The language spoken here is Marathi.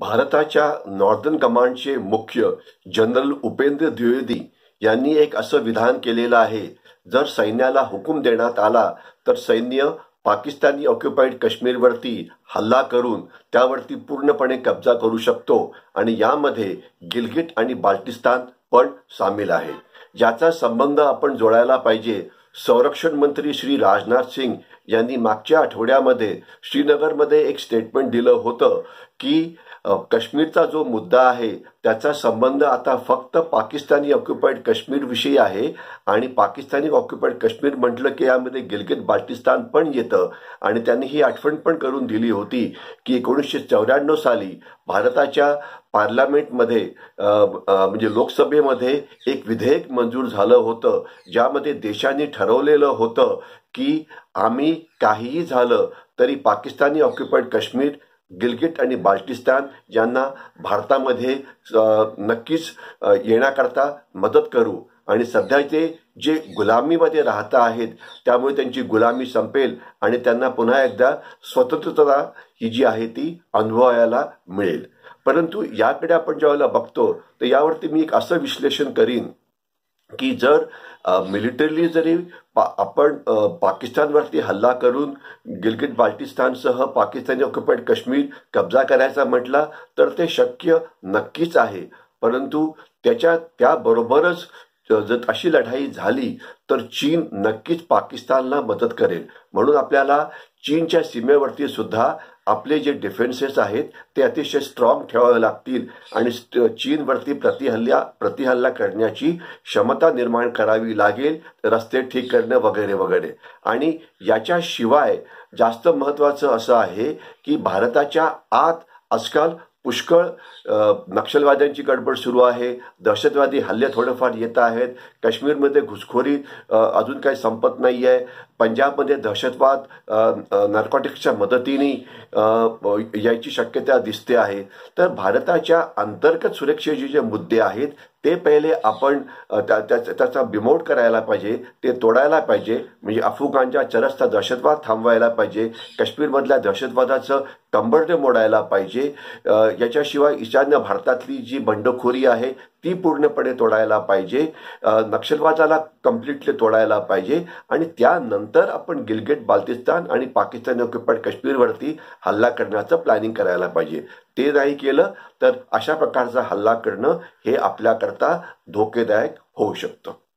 भारताच्या नॉर्दर्न कमांडचे मुख्य जनरल उपेंद्र द्विवेदी यांनी एक असं विधान केलेलं आहे जर सैन्याला हुकूम देण्यात आला तर सैन्य पाकिस्तानी ऑक्युपाईड काश्मीरवरती हल्ला करून त्यावरती पूर्णपणे कब्जा करू शकतो आणि यामध्ये गिलगिट आणि बाल्टिस्तान पण सामील आहे ज्याचा संबंध आपण जोडायला पाहिजे संरक्षण मंत्री श्री राजनाथ सिंग यांनी मागच्या आठवड्यामध्ये श्रीनगरमध्ये एक स्टेटमेंट दिलं होतं की काश्मीरचा जो मुद्दा आहे त्याचा संबंध आता फक्त पाकिस्तानी ऑक्युपाईड काश्मीरविषयी आहे आणि पाकिस्तानी ऑक्युपाईड काश्मीर म्हटलं की यामध्ये गिलगित बाल्टिस्तान पण येतं आणि त्यांनी ही आठवण पण करून दिली होती की एकोणीसशे चौऱ्याण्णव साली भारताच्या पार्लमेंटमध्ये म्हणजे लोकसभेमध्ये एक विधेयक मंजूर झालं होतं ज्यामध्ये देशाने ठरवलेलं होतं की आम्ही काहीही झालं तरी पाकिस्तानी ऑक्युपाईड काश्मीर गिलगिट आणि बाल्टिस्तान यांना भारतामध्ये नक्कीच येण्याकरता मदत करू आणि सध्या ते जे गुलामीमध्ये राहत आहेत त्यामुळे त्यांची गुलामी संपेल आणि त्यांना पुन्हा एकदा स्वतंत्रता ही जी आहे ती अनुभवायला मिळेल परंतु याकडे आपण ज्यावेळेला बघतो तर यावरती मी एक असं विश्लेषण करीन की जर मिलिटरीली जरी पा आपण पाकिस्तानवरती हल्ला करून गिलगिट बाल्टिस्तानसह पाकिस्तानी ऑक्युपाईड काश्मीर कब्जा करायचा म्हटला तर ते शक्य नक्कीच आहे परंतु त्याच्या त्याबरोबरच जर अशी लढाई झाली तर चीन नक्कीच पाकिस्तानला मदत करेल म्हणून आपल्याला चीनच्या सीमेवरती सुद्धा आपले जे डिफेन्सेस आहेत ते अतिशय स्ट्रॉंग ठेवावे लागतील आणि चीनवरती प्रतिहल्ला प्रतिहल्ला करण्याची क्षमता निर्माण करावी लागेल रस्ते ठीक करणं वगैरे वगैरे आणि याच्याशिवाय जास्त महत्त्वाचं असं आहे की भारताच्या आत आजकाल पुष्कळ नक्षलवाद्यांची गडबड सुरू आहे दहशतवादी हल्ले थोडेफार येत आहेत काश्मीरमध्ये घुसखोरी अजून काही संपत नाही आहे पंजाबमध्ये दहशतवाद नार्कॉटिक्सच्या मदतीने यायची शक्यता दिसते आहे तर भारताच्या अंतर्गत सुरक्षेचे जे मुद्दे आहेत ते पहिले आपण त्याचा बिमोट करायला पाहिजे ते तोडायला पाहिजे म्हणजे अफगाणच्या चरसचा दहशतवाद थांबवायला पाहिजे काश्मीरमधल्या दहशतवादाचं तंबरडे मोडायला पाहिजे याच्याशिवाय ईशान्य भारतातली जी बंडखोरी आहे ती पूर्णपणे तोडायला पाहिजे नक्षलवादाला कम्प्लिटली तोडायला पाहिजे आणि त्यानंतर तर आपण गिलगेट बाल्तिस्तान आणि पाकिस्तान ऑक्युपाईड काश्मीरवरती हल्ला करण्याचं प्लॅनिंग करायला पाहिजे ते नाही केलं तर अशा प्रकारचा हल्ला करणं हे आपल्याकरता धोकेदायक होऊ शकतं